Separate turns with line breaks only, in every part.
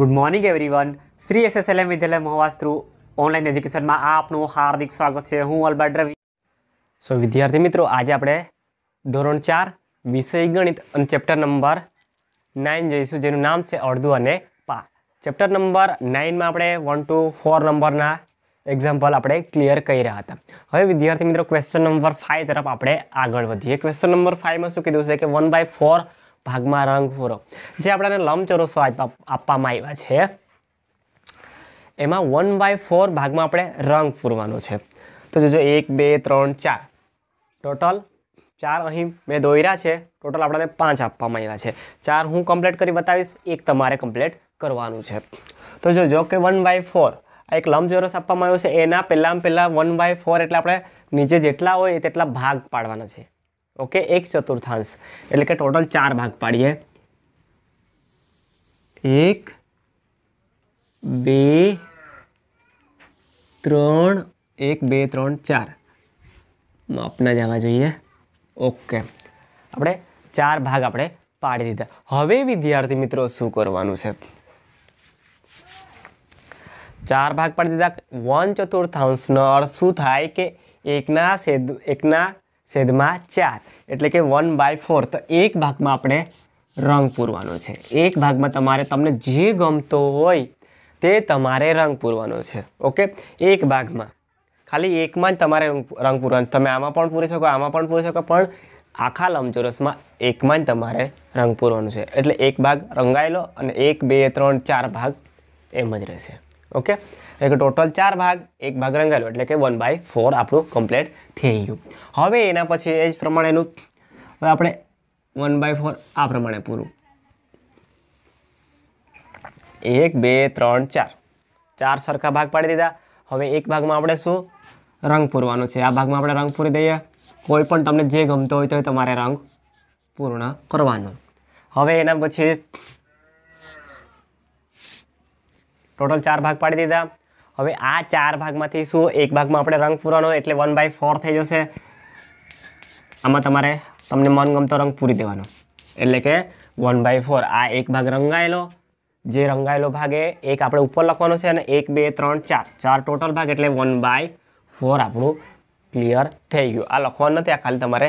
good morning everyone Shri S S L M વિદ્યાલય મોહવાસ્ત્રુ online એજ્યુકેશનમાં આપનું હાર્દિક સ્વાગત છે હું અલ્બર્ટ રવિ સો વિદ્યાર્થી મિત્રો આજે આપણે ધોરણ ચાર વિષય ગણિત અને ચેપ્ટર નંબર નાઇન જોઈશું જેનું નામ છે અડધું અને પા ચેપ્ટર નંબર નાઇનમાં આપણે વન ટુ ફોર નંબરના એક્ઝામ્પલ આપણે ક્લિયર કરી રહ્યા હતા હવે વિદ્યાર્થી મિત્રો ક્વેશ્ચન નંબર ફાઇવ તરફ આપણે આગળ વધીએ ક્વેશ્ચન નંબર ફાઇવમાં શું કીધું છે કે વન બાય ફોર ભાગમાં રંગ પૂરો જે આપણને લંબચોરસો આપવામાં આવ્યા છે એમાં વન બાય ફોર ભાગમાં આપણે રંગ પૂરવાનો છે તો જોજો એક બે ત્રણ ચાર ટોટલ ચાર અહીં મેં દોર્યા છે ટોટલ આપણને પાંચ આપવામાં આવ્યા છે ચાર હું કમ્પ્લીટ કરી બતાવીશ એક તમારે કમ્પ્લીટ કરવાનું છે તો જોજો કે વન બાય ફોર આ એક લંબચોરસ આપવામાં આવ્યો છે એના પહેલાં પહેલાં વન બાય ફોર એટલે આપણે નીચે જેટલા હોય તેટલા ભાગ પાડવાના છે ઓકે એક ચતુર્થાંશ એટલે કે ટોટલ ચાર ભાગ પાડીએ એક બે ત્રણ એક બે ત્રણ ચાર માપના જવા જોઈએ ઓકે આપણે ચાર ભાગ આપણે પાડી દીધા હવે વિદ્યાર્થી મિત્રો શું કરવાનું છે ચાર ભાગ પાડી દીધા વન ચતુર્થાંશનો અર્થ શું થાય કે એકના સેદ એકના છેદમાં ચાર એટલે કે વન બાય ફોર તો એક ભાગમાં આપણે રંગ પૂરવાનો છે એક ભાગમાં તમારે તમને જે ગમતો હોય તે તમારે રંગ પૂરવાનો છે ઓકે એક ભાગમાં ખાલી એકમાં જ તમારે રંગ પૂરવાનો તમે આમાં પણ પૂરી શકો આમાં પણ પૂરી શકો પણ આખા લંબચોરસમાં એકમાં જ તમારે રંગ પૂરવાનું છે એટલે એક ભાગ રંગાયેલો અને એક બે ત્રણ ચાર ભાગ એમ જ રહેશે ઓકે એટલે કે ટોટલ ચાર ભાગ એક ભાગ રંગાયેલો એટલે કે વન બાય ફોર આપણું કમ્પ્લીટ થઈ ગયું હવે એના પછી એ જ પ્રમાણેનું હવે આપણે વન બાય ફોર આ પ્રમાણે પૂરું એક બે ત્રણ ચાર ચાર સરખા ભાગ પાડી દીધા હવે એક ભાગમાં આપણે શું રંગ પૂરવાનો છે આ ભાગમાં આપણે રંગ પૂરી દઈએ કોઈ પણ તમને જે ગમતો હોય તો તમારે રંગ પૂર્ણ કરવાનો હવે એના પછી ટોટલ ચાર ભાગ પાડી દીધા હવે આ ચાર ભાગમાંથી શું એક ભાગમાં આપણે રંગ પૂરવાનો એટલે વન બાય ફોર થઈ જશે આમાં તમારે તમને મનગમતો રંગ પૂરી દેવાનો એટલે કે વન બાય ફોર આ એક ભાગ રંગાયેલો જે રંગાયેલો ભાગ એ એક આપણે ઉપર લખવાનો છે અને એક બે ત્રણ ચાર ચાર ટોટલ ભાગ એટલે વન બાય ફોર આપણું ક્લિયર થઈ ગયું આ લખવાનું નથી આ ખાલી તમારે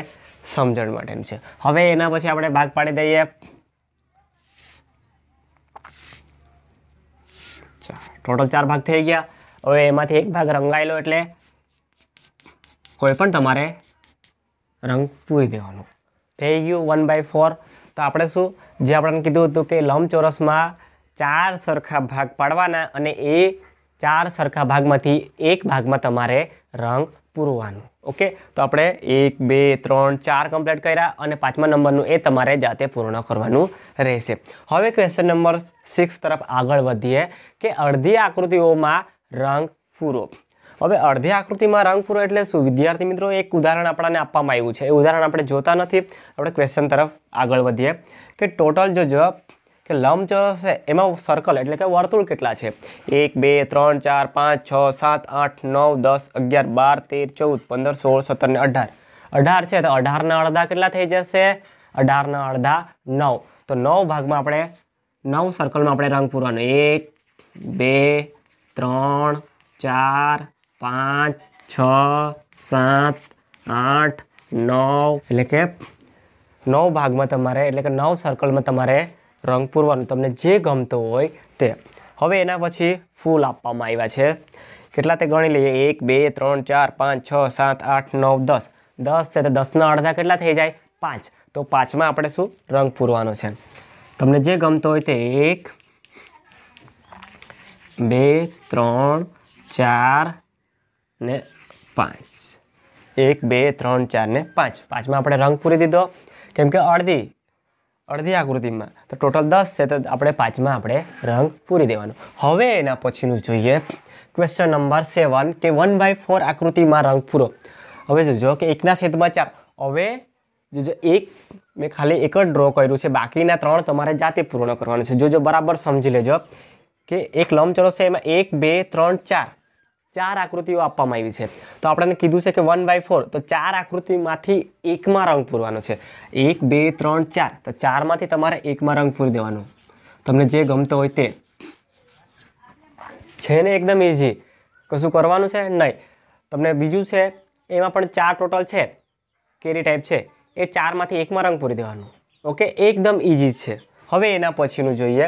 સમજણ માટેનું છે હવે એના પછી આપણે ભાગ પાડી દઈએ ટોટલ ચાર ભાગ થઈ ગયા હવે એમાંથી એક ભાગ રંગાયેલો એટલે કોઈ પણ તમારે રંગ પૂરી દેવાનો થઈ ગયું વન બાય ફોર તો આપણે શું જે આપણને કીધું હતું કે લંબચોરસમાં ચાર સરખા ભાગ પાડવાના અને એ ચાર સરખા ભાગમાંથી એક ભાગમાં તમારે રંગ પૂરવાનું ઓકે તો આપણે એક બે ત્રણ ચાર કમ્પ્લીટ કર્યા અને પાંચમા નંબરનું એ તમારે જાતે પૂર્ણ કરવાનું રહેશે હવે ક્વેશ્ચન નંબર સિક્સ તરફ આગળ વધીએ કે અડધી આકૃતિઓમાં રંગ પૂરો હવે અડધી આકૃતિમાં રંગ પૂરો એટલે શું વિદ્યાર્થી મિત્રો એક ઉદાહરણ આપણને આપવામાં આવ્યું છે એ ઉદાહરણ આપણે જોતા નથી આપણે ક્વેશ્ચન તરફ આગળ વધીએ કે ટોટલ જો જવાબ કે લંબચોરસ છે એમાં સર્કલ એટલે કે વર્તુળ કેટલા છે એક બે ત્રણ ચાર પાંચ છ સાત આઠ નવ દસ અગિયાર બાર તેર ચૌદ પંદર સોળ સત્તર ને અઢાર અઢાર છે તો અઢારના અડધા કેટલા થઈ જશે અઢારના અડધા નવ તો નવ ભાગમાં આપણે નવ સર્કલમાં આપણે રંગ પૂરવાનો એક બે ત્રણ ચાર પાંચ છ સાત આઠ નવ એટલે કે નવ ભાગમાં તમારે એટલે કે નવ સર્કલમાં તમારે રંગ પૂરવાનું તમને જે ગમતો હોય તે હવે એના પછી ફૂલ આપવામાં આવ્યા છે કેટલા તે ગણી લઈએ એક બે ત્રણ ચાર પાંચ છ સાત આઠ નવ દસ દસ છે તો દસના અડધા કેટલા થઈ જાય પાંચ તો પાંચમાં આપણે શું રંગ પૂરવાનો છે તમને જે ગમતો હોય તે એક બે ત્રણ ચાર ને પાંચ એક બે ત્રણ ચાર ને પાંચ પાંચમાં આપણે રંગ પૂરી દીધો કેમ કે અડધી અડધી આકૃતિમાં તો ટોટલ દસ છે તો આપણે પાંચમાં આપણે રંગ પૂરી દેવાનો હવે એના પછીનું જોઈએ ક્વેશ્ચન નંબર સેવન કે વન બાય ફોર આકૃતિમાં રંગ પૂરો હવે જોજો કે એકના છેદમાં ચાર હવે જોજો એક મેં ખાલી એક જ ડ્રો કર્યું છે બાકીના ત્રણ તમારે જાતે પૂર્ણ કરવાનું છે જોજો બરાબર સમજી લેજો કે એક લંબચોરસ છે એમાં એક બે ત્રણ ચાર ચાર આકૃતિઓ આપવામાં આવી છે તો આપણને કીધું છે કે વન બાય ફોર તો ચાર આકૃતિમાંથી એકમાં રંગ પૂરવાનો છે એક બે ત્રણ ચાર તો ચારમાંથી તમારે એકમાં રંગ પૂરી દેવાનો તમને જે ગમતો હોય તે છે ને એકદમ ઇઝી કશું કરવાનું છે નહીં તમને બીજું છે એમાં પણ ચાર ટોટલ છે કેરી ટાઈપ છે એ ચારમાંથી એકમાં રંગ પૂરી દેવાનું ઓકે એકદમ ઇઝી છે હવે એના પછીનું જોઈએ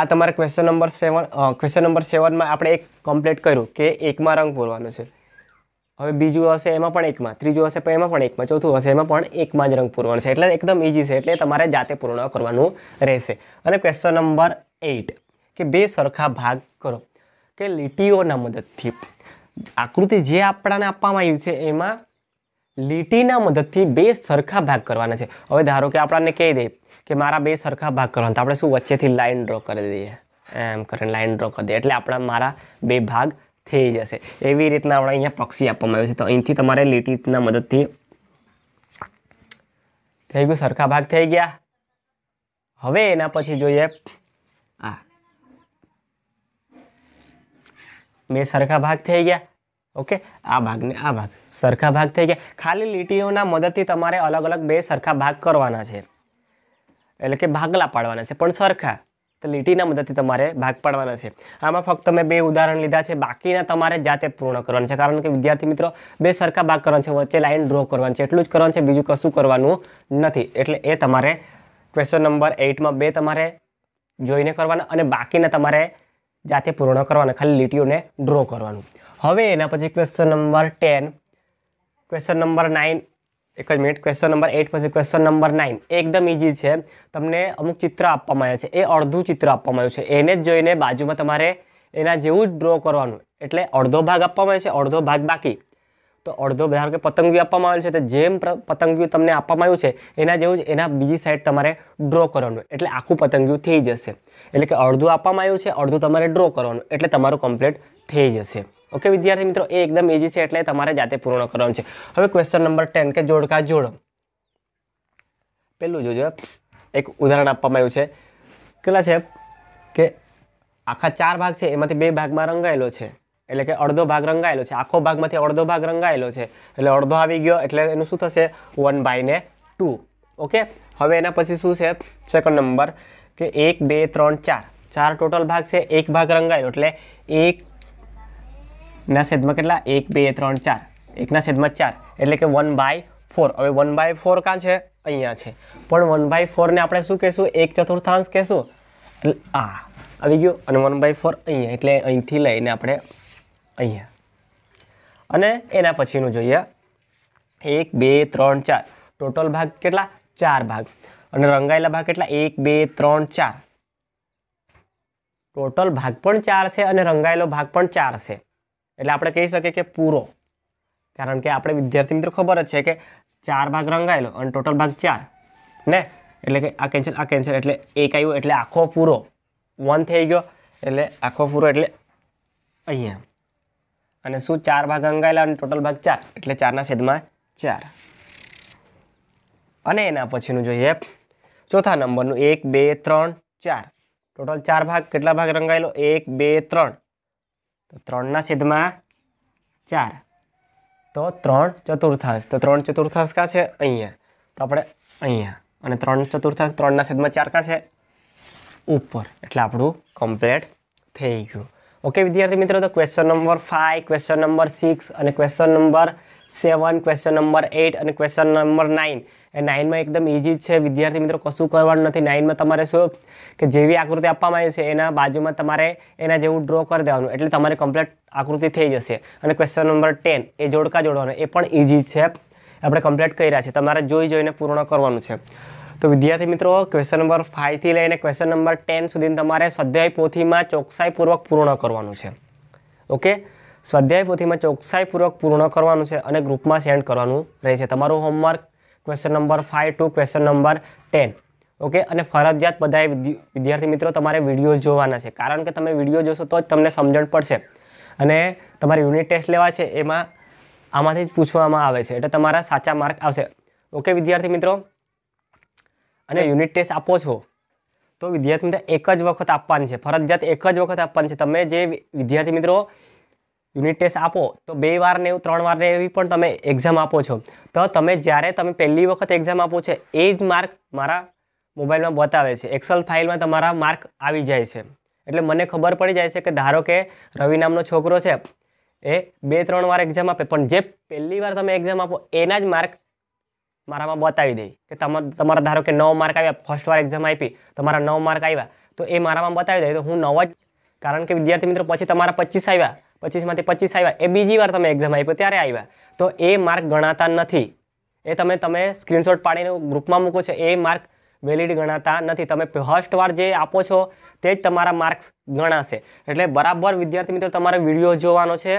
આ તમારે question number seven question number સેવનમાં આપણે એક કમ્પ્લીટ કર્યું કે એકમાં રંગ પૂરવાનો છે હવે બીજું હશે એમાં પણ એકમાં ત્રીજું હશે પણ એમાં પણ એકમાં ચોથું હશે એમાં પણ એકમાં જ રંગ પૂરવાનો છે એટલે એકદમ ઇઝી છે એટલે તમારે જાતે પૂર્ણ કરવાનું રહેશે અને ક્વેશ્ચન નંબર એઇટ કે બે સરખા ભાગ કરો કે લીટીઓના મદદથી આકૃતિ જે આપણાને આપવામાં આવ્યું છે એમાં લીટીના મદદથી બે સરખા ભાગ કરવાના છે હવે ધારો કે આપણને કહી દઈએ કે મારા બે સરખા ભાગ કરવાના તો આપણે શું વચ્ચેથી લાઇન ડ્રો કરી દઈએ એમ કરીને લાઇન ડ્રો કરી દઈએ એટલે આપણા મારા બે ભાગ થઈ જશે એવી રીતના આપણે અહીંયા પક્ષી આપવામાં આવ્યું છે તો અહીંથી તમારે લીટીના મદદથી થઈ ગયું સરખા ભાગ થઈ ગયા હવે એના પછી જોઈએ આ બે સરખા ભાગ થઈ ગયા ઓકે આ ભાગને આ ભાગ સરખા ભાગ થઈ ગયા ખાલી લીટીઓના મદદથી તમારે અલગ અલગ બે સરખા ભાગ કરવાના છે એટલે કે ભાગલા પાડવાના છે પણ સરખા તો લીટીના મદદથી તમારે ભાગ પાડવાના છે આમાં ફક્ત મેં બે ઉદાહરણ લીધા છે બાકીના તમારે જાતે પૂર્ણ કરવાના છે કારણ કે વિદ્યાર્થી મિત્રો બે સરખા ભાગ કરવાના છે વચ્ચે લાઈન ડ્રો કરવાનું છે એટલું જ કરવાનું છે બીજું કશું કરવાનું નથી એટલે એ તમારે ક્વેશ્ચન નંબર એઈટમાં બે તમારે જોઈને કરવાના અને બાકીના તમારે જાતે પૂર્ણ કરવાના ખાલી લીટીઓને ડ્રો કરવાનું હવે એના પછી question number ten question number nine એક જ મિનિટ ક્વેશ્ચન નંબર એટ પછી ક્વેશ્ચન નંબર નાઇન એકદમ ઇઝી છે તમને અમુક ચિત્ર આપવામાં આવ્યા છે એ અડધું ચિત્ર આપવામાં આવ્યું છે એને જ જોઈને બાજુમાં તમારે એના જેવું જ ડ્રો કરવાનું એટલે અડધો ભાગ આપવામાં આવે છે અડધો ભાગ બાકી તો અડધો ધારો કે પતંગિયું આપવામાં આવ્યું છે તો જેમ પતંગિયું તમને આપવામાં આવ્યું છે એના જેવું જ એના બીજી સાઈડ તમારે ડ્રો કરવાનું એટલે આખું પતંગિયું થઈ જશે એટલે કે અડધું આપવામાં આવ્યું છે અડધું તમારે ડ્રો કરવાનું એટલે તમારું કમ્પ્લીટ થઈ જશે ઓકે વિદ્યાર્થી મિત્રો એ એકદમ ઇઝી છે એટલે તમારે જાતે પૂર્ણ કરવાનું છે હવે ક્વેશ્ચન નંબર ટેન કે જોડકા જોડ પેલું જોજો એક ઉદાહરણ આપવામાં આવ્યું છે કેટલા છે કે આખા ચાર ભાગ છે એમાંથી બે ભાગમાં રંગાયેલો છે એટલે કે અડધો ભાગ રંગાયેલો છે આખો ભાગમાંથી અડધો ભાગ રંગાયેલો છે એટલે અડધો આવી ગયો એટલે એનું શું થશે વન બાય ને ટુ ઓકે હવે એના પછી શું છે સેકન્ડ નંબર કે એક બે ત્રણ ચાર ચાર ટોટલ ભાગ છે એક ભાગ રંગાયેલો એટલે એક ના છેદમાં કેટલા એક બે ત્રણ ચાર એકના છેદમાં ચાર એટલે કે one by four one by by ફોર કાં છે અહીંયા છે પણ વન બાય ફોરને આપણે શું કહેશું એક ચતુર્થાંશ કહેશું આ આવી ગયું અને વન બાય ફોર અહીંયા એટલે અહીંથી લઈને આપણે અહીંયા અને એના પછીનું જોઈએ એક બે ત્રણ ચાર ટોટલ ભાગ કેટલા ચાર ભાગ અને રંગાયેલા ભાગ કેટલા એક બે ત્રણ ચાર ટોટલ ભાગ પણ ચાર છે અને રંગાયેલો ભાગ પણ ચાર છે એટલે આપણે કહી શકીએ કે પૂરો કારણ કે આપણે વિદ્યાર્થી મિત્રો ખબર જ છે કે ચાર ભાગ રંગાયેલો અને ટોટલ ભાગ ચાર ને એટલે કે આ કેન્સલ આ કેન્સલ એટલે એક આવ્યો એટલે આખો પૂરો વન થઈ ગયો એટલે આખો પૂરો એટલે અહીંયા અને શું ચાર ભાગ રંગાયેલા અને ટોટલ ભાગ ચાર એટલે ચારના છેદમાં ચાર અને એના પછીનું જોઈએ ચોથા નંબરનું એક બે ત્રણ ચાર ટોટલ ચાર ભાગ કેટલા ભાગ રંગાયેલો એક બે ત્રણ તો ત્રણના છેદમાં ચાર તો ત્રણ ચતુર્થાંશ તો ત્રણ ચતુર્થાંશ કા છે અહીંયા તો આપણે અહીંયા અને ત્રણ ચતુર્થાંશ ત્રણના છેદમાં ચાર કાં છે ઉપર એટલે આપણું કમ્પ્લેટ થઈ ગયું ઓકે વિદ્યાર્થી મિત્રો તો question number five question number six અને question number seven question number eight અને ક્વેશ્ચન નંબર નાઇન એ નાઇનમાં એકદમ ઇઝી છે વિદ્યાર્થી મિત્રો કશું કરવાનું નથી નાઇનમાં તમારે શું કે જેવી આકૃતિ આપવામાં આવી છે એના બાજુમાં તમારે એના જેવું ડ્રો કરી દેવાનું એટલે તમારે કમ્પ્લીટ આકૃતિ થઈ જશે અને ક્વેશ્ચન નંબર ટેન એ જોડકા જોડવાનું એ પણ ઇઝી છે આપણે કમ્પ્લીટ કર્યા છે તમારે જોઈ જોઈને પૂર્ણ કરવાનું છે તો વિદ્યાર્થી મિત્રો ક્વેશ્ચન નંબર ફાઇવથી લઈને ક્વેશ્ચન નંબર ટેન સુધી તમારે સ્વાધ્યાય પોથીમાં ચોકસાઈપૂર્વક પૂર્ણ કરવાનું છે ઓકે સ્વાધ્યાય પોથીમાં ચોકસાઈપૂર્વક પૂર્ણ કરવાનું છે અને ગ્રુપમાં સેન્ડ કરવાનું રહેશે તમારું homework question number five to question number ten okay અને ફરજિયાત બધાએ વિદ્યાર્થી મિત્રો તમારે વિડીયો જોવાના છે કારણ કે તમે વિડીયો જોશો તો જ તમને સમજણ પડશે અને તમારે યુનિટ ટેસ્ટ લેવા છે એમાં આમાંથી જ પૂછવામાં આવે છે એટલે તમારા સાચા માર્ક આવશે ઓકે વિદ્યાર્થી મિત્રો અને યુનિટ ટેસ્ટ આપો છો તો વિદ્યાર્થી મિત્રો એક જ વખત આપવાની છે ફરજિયાત એક જ વખત આપવાની છે તમે જે વિદ્યાર્થી મિત્રો યુનિટ ટેસ્ટ આપો તો બે વાર ને એવું ત્રણ વાર ને એવી પણ તમે એક્ઝામ આપો છો તો તમે જ્યારે તમે પહેલી વખત એક્ઝામ આપો છો એ જ માર્ક મારા મોબાઈલમાં બતાવે છે એક્સલ ફાઇલમાં તમારા માર્ક આવી જાય છે એટલે મને ખબર પડી જાય છે કે ધારો કે રવિ નામનો છોકરો છે એ બે ત્રણ વાર એક્ઝામ આપે પણ જે પહેલી વાર તમે એક્ઝામ આપો એના જ માર્ક મારામાં બતાવી દે કે તમારા ધારો કે નવ માર્ક આવ્યા ફર્સ્ટ વાર એક્ઝામ આપી તમારા નવ માર્ક આવ્યા તો એ મારામાં બતાવી દે તો હું નવ જ કારણ કે વિદ્યાર્થી મિત્રો પછી તમારા પચીસ આવ્યા પચીસમાંથી પચીસ આવ્યા એ બીજી વાર તમે એક્ઝામ આપ્યો ત્યારે આવ્યા તો એ માર્ક ગણાતા નથી એ તમે તમે સ્ક્રીનશોટ પાડીને ગ્રુપમાં મૂકો છો એ માર્ક વેલિડ ગણાતા નથી તમે ફર્સ્ટ વાર જે આપો છો તે જ તમારા માર્ક્સ ગણાશે એટલે બરાબર વિદ્યાર્થી મિત્રો તમારે વિડીયો જોવાનો છે